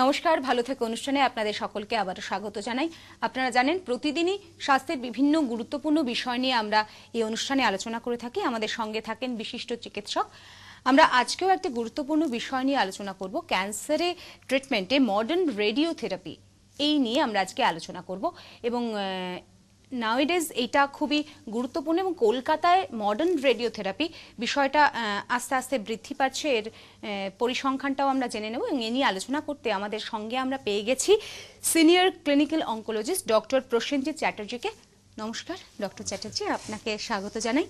নমস্কার ভালো থেকে অনুষ্ঠানে আপনাদের সকলকে আবার স্বাগত জানাই আপনারা জানেন প্রতিদিনই স্বাস্থ্যের বিভিন্ন গুরুত্বপূর্ণ বিষয় নিয়ে আমরা এই অনুষ্ঠানে আলোচনা করে থাকি আমাদের সঙ্গে থাকেন বিশিষ্ট চিকিৎসক আমরা আজকেও একটি গুরুত্বপূর্ণ বিষয় নিয়ে আলোচনা করব ক্যান্সারে ট্রিটমেন্টে মডার্ন রেডিওথেরাপি এই নিয়ে আমরা আজকে আলোচনা করব এবং নাওয়েডেজ এটা খুবই গুরুত্বপূর্ণ এবং কলকাতায় মডার্ন রেডিওথেরাপি বিষয়টা আস্তে আস্তে বৃদ্ধি পাচ্ছে এর পরিসংখ্যানটাও আমরা জেনে নেব এবং এ নিয়ে আলোচনা করতে আমাদের সঙ্গে আমরা পেয়ে গেছি senior clinical oncologist doctor Prosenjit চ্যাটার্জিকে নমস্কার ডক্টর চ্যাটার্জি আপনাকে স্বাগত জানাই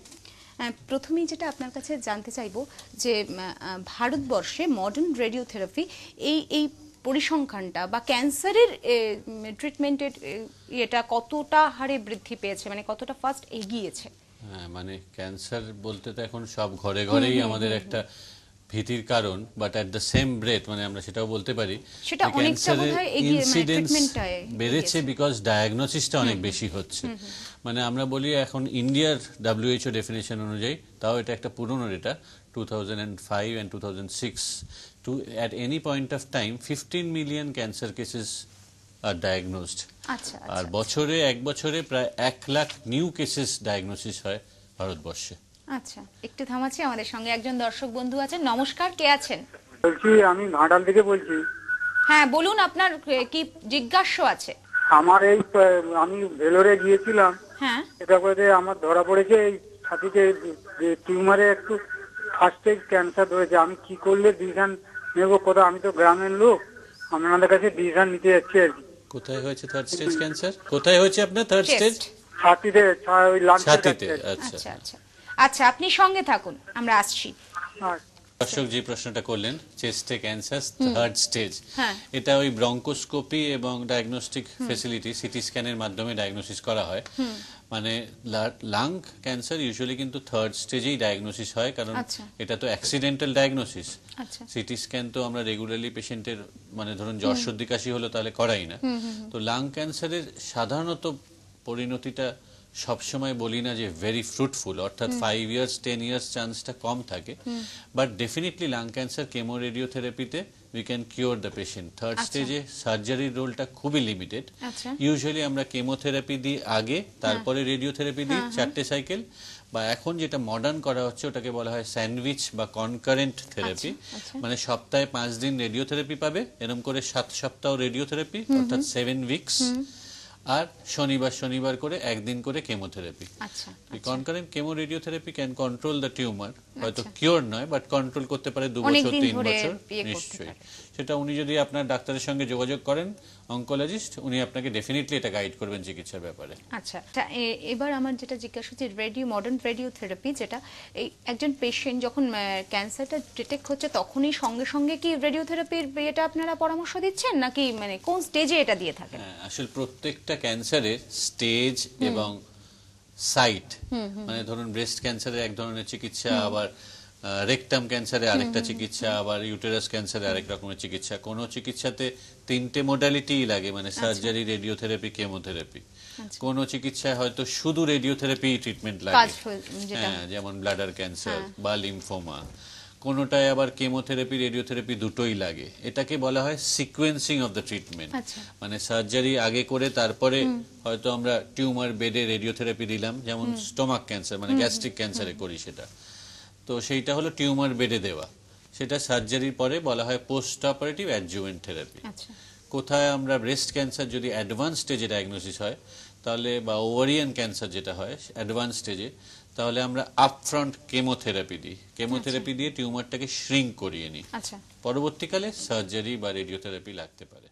প্রথমেই যেটা আপনার কাছে জানতে চাইব যে ভারতবর্ষে মডার্ন রেডিওথেরাপি এই এই পরিসংখ্যানটা বা ক্যান্সারের ট্রিটমেন্টের এটা কতটা হারে বৃদ্ধি পেয়েছে মানে কতটা ফার্স্ট এগিয়েছে হ্যাঁ মানে ক্যান্সার বলতে তো এখন সব ঘরে ঘরেই আমাদের একটা ভীতির কারণ but at the same breath মানে আমরা সেটাও বলতে পারি ইনসিডেন্ট মানে বেড়েছে বিকজ ডায়াগনোসিসটা অনেক বেশি হচ্ছে মানে আমরা বলি এখন ইন্ডিয়ার ডাব্লিউএইচও ডেফিনেশন অনুযায়ী তাও এটা একটা পুরনো data two thousand 2006 two at any point of time fifteen million cancer cases আর diagnosed আচ্ছা। আর বছরে এক বছরে প্রায় এক লাখ নিউ কেসেস ডায়াগনোসিস হয় ভারতবর্ষে আচ্ছা একটু থামাচ্ছি আমাদের সঙ্গে একজন দর্শক বন্ধু আছেন নমস্কার কে আছেন বলছি আমি ঘাটাল থেকে বলছি হ্যাঁ বলুন আপনার কি জিজ্ঞাস্য আছে আমার এই আমি ভেলোরে গিয়েছিলাম হ্যাঁ এটা করে আমার ধরা পড়েছে এই ছাতিতে টিউমারে একটু ফার্স্ট এজ ক্যান্সার ধরেছে আমি কি করলে ডিসিশন নেব কোথাও আমি তো গ্রামের লোক আপনাদের কাছে ডিসিশন নিতে যাচ্ছি আর কি কোথায় হয়েছে থার্ড স্টেজ ক্যান্সার কোথায় হয়েছে আপনার থার্ড স্টেজ ছাতিতে ওই ছাতিতে আচ্ছা আচ্ছা, আচ্ছা। আচ্ছা আপনি সঙ্গে থাকুন আমরা আসছি দর্শক যে প্রশ্নটা করলেন চেস্টে ক্যান্সার থার্ড স্টেজ এটা ওই ব্রঙ্কোস্কোপি এবং ডায়াগনস্টিক ফেসিলিটি সিটি স্ক্যানের মাধ্যমে ডায়াগনোসিস করা হয় মানে লাং ক্যান্সার ইউজুয়ালি কিন্তু থার্ড স্টেজেই ডায়াগনোসিস হয় কারণ আচ্ছা। এটা তো অ্যাক্সিডেন্টাল ডায়াগনোসিস সিটি স্ক্যান তো আমরা রেগুলারলি পেশেন্টের মানে ধরুন জ্বর সর্দি কাশি হলো তাহলে করাই না তো লাং ক্যান্সারের সাধারণত পরিণতিটা সবসময় বলি না যে ভেরি ফ্রুটফুল অর্থাৎ ফাইভ ইয়ার্স টেন ইয়ার্স চান্সটা কম থাকে but definitely lung cancer chemo রেডিওথেরাপিতে we can cure the patient third স্টেজে সার্জারির রোলটা খুবই লিমিটেড ইউজুয়ালি আচ্ছা। আমরা কেমোথেরাপি দিই আগে হ্যাঁ। তারপরে রেডিওথেরাপি দিই হ্যাঁ, হ্যাঁ। চারটে সাইকেল বা এখন যেটা মডার্ন করা হচ্ছে ওটাকে বলা হয় স্যান্ডউইচ বা কনকারেন্ট আচ্ছা, আচ্ছা। থেরাপি মানে সপ্তাহে পাঁচ দিন রেডিওথেরাপি পাবে এরম করে সাত সপ্তাহ রেডিওথেরাপি অর্থাৎ সেভেন উইকস আর শনিবার শনিবার করে একদিন করে chemotherapy concurrent chemo radiotherapy can control the tumour হয়তো কিওর নয় বাট কন্ট্রোল করতে পারে দু বছর তিন বছর ইয়ে নিশ্চয়ই সেটা উনি যদি আপনার ডাক্তারের সঙ্গে যোগাযোগ করেন অঙ্কোলজিস্ট উনি আপনাকে ডেফিনেটলি এটা গাইড করবেন চিকিৎসার ব্যাপারে আচ্ছা এবার আমার যেটা জিজ্ঞাসা হচ্ছে রেডিও মডার্ন রেডিও থেরাপি যেটা এই একজন পেশেন্ট যখন ক্যান্সারটা ডিটেক্ট হচ্ছে তখনই সঙ্গে সঙ্গে কি রেডিওথেরাপির এটা আপনারা পরামর্শ দিচ্ছেন নাকি মানে কোন স্টেজে এটা দিয়ে থাকেন হ্যাঁ, আসলে প্রত্যেকটা ক্যান্সারের স্টেজ এবং সাইট মানে ধরুন ব্রেস্ট ক্যান্সারের এক ধরনের চিকিৎসা আবার রেকটাম ক্যান্সারে আরেকটা চিকিৎসা আবার ইউটেরাস ক্যান্সারে আরেক রকমের চিকিৎসা কোন চিকিৎসাতে তিনটে মোডালিটি লাগে মানে সার্জারি রেডিওথেরাপি কেমোথেরাপি কোন চিকিৎসায় হয়তো শুধু রেডিওথেরাপি ট্রিটমেন্ট লাগে হ্যাঁ যেমন ব্লাডার ক্যান্সার বা লিমফোমা কোনোটায় আবার কেমোথেরাপি রেডিওথেরাপি দুটোই লাগে এটাকে বলা হয় সিকোয়েন্সিং অফ দ্য ট্রিটমেন্ট মানে সার্জারি আগে করে তারপরে হয়তো আমরা টিউমার বেডে রেডিওথেরাপি দিলাম যেমন স্টোমাক ক্যান্সার মানে গ্যাস্ট্রিক ক্যান্সারে করি সেটা তো সেইটা হলো টিউমার বেড়ে দেওয়া সেটা সার্জারির পরে বলা হয় পোস্ট অপারেটিভ অ্যাডজুভেন্ট থেরাপি কোথায় আমরা ব্রেস্ট ক্যান্সার যদি অ্যাডভান্স স্টেজে ডায়াগনোসিস হয় তাহলে বা ওভারিয়ান ক্যান্সার যেটা হয় অ্যাডভান্স স্টেজে তাহলে আমরা আপফ্রন্ট কেমোথেরাপি দিই কেমোথেরাপি আচ্ছা। দিয়ে টিউমারটাকে শ্রিঙ্ক করিয়ে নিই আচ্ছা। পরবর্তীকালে সার্জারি বা রেডিওথেরাপি লাগতে পারে